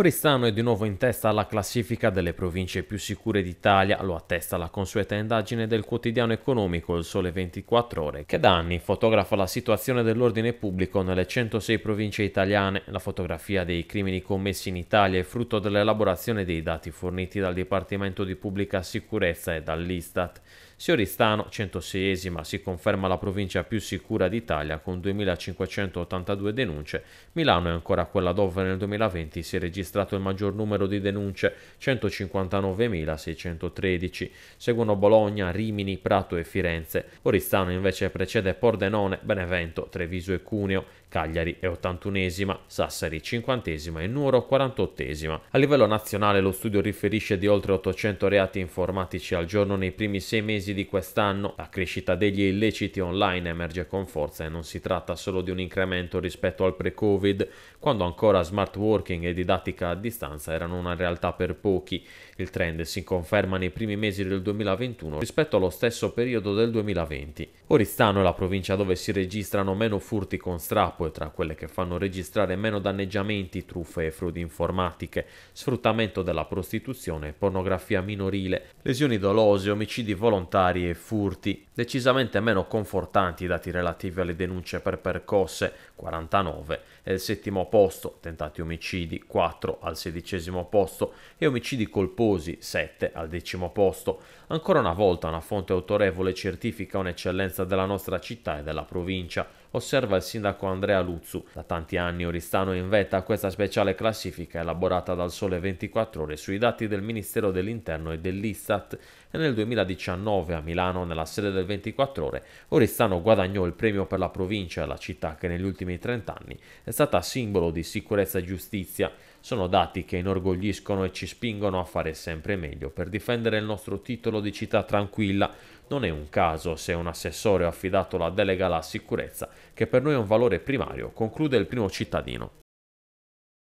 Oristano è di nuovo in testa alla classifica delle province più sicure d'Italia, lo attesta la consueta indagine del quotidiano economico Il Sole 24 Ore, che da anni fotografa la situazione dell'ordine pubblico nelle 106 province italiane. La fotografia dei crimini commessi in Italia è frutto dell'elaborazione dei dati forniti dal Dipartimento di Pubblica Sicurezza e dall'Istat. Sioristano, 106esima, si conferma la provincia più sicura d'Italia con 2.582 denunce. Milano è ancora quella dove nel 2020 si registra registrato il maggior numero di denunce, 159.613, seguono Bologna, Rimini, Prato e Firenze. Oristano invece precede Pordenone, Benevento, Treviso e Cuneo. Cagliari è 81esima, Sassari 50esima e Nuoro 48esima. A livello nazionale lo studio riferisce di oltre 800 reati informatici al giorno nei primi sei mesi di quest'anno. La crescita degli illeciti online emerge con forza e non si tratta solo di un incremento rispetto al pre-Covid, quando ancora smart working e didattica pratica a distanza erano una realtà per pochi. Il trend si conferma nei primi mesi del 2021 rispetto allo stesso periodo del 2020. Oristano è la provincia dove si registrano meno furti con strappo e tra quelle che fanno registrare meno danneggiamenti, truffe e frodi informatiche, sfruttamento della prostituzione, pornografia minorile, lesioni dolose, omicidi volontari e furti. Decisamente meno confortanti i dati relativi alle denunce per percosse, 49, e il settimo posto, tentati omicidi, 4 4 al sedicesimo posto e omicidi colposi 7 al decimo posto. Ancora una volta una fonte autorevole certifica un'eccellenza della nostra città e della provincia, osserva il sindaco Andrea Luzzu. Da tanti anni Oristano è in vetta a questa speciale classifica elaborata dal Sole 24 Ore sui dati del Ministero dell'Interno e dell'Istat e nel 2019 a Milano, nella sede del 24 Ore, Oristano guadagnò il premio per la provincia, la città che negli ultimi 30 anni è stata simbolo di sicurezza e giustizia. Sono dati che inorgogliscono e ci spingono a fare sempre meglio per difendere il nostro titolo di città tranquilla, non è un caso se un assessore è affidato la delega alla sicurezza, che per noi è un valore primario, conclude il primo cittadino.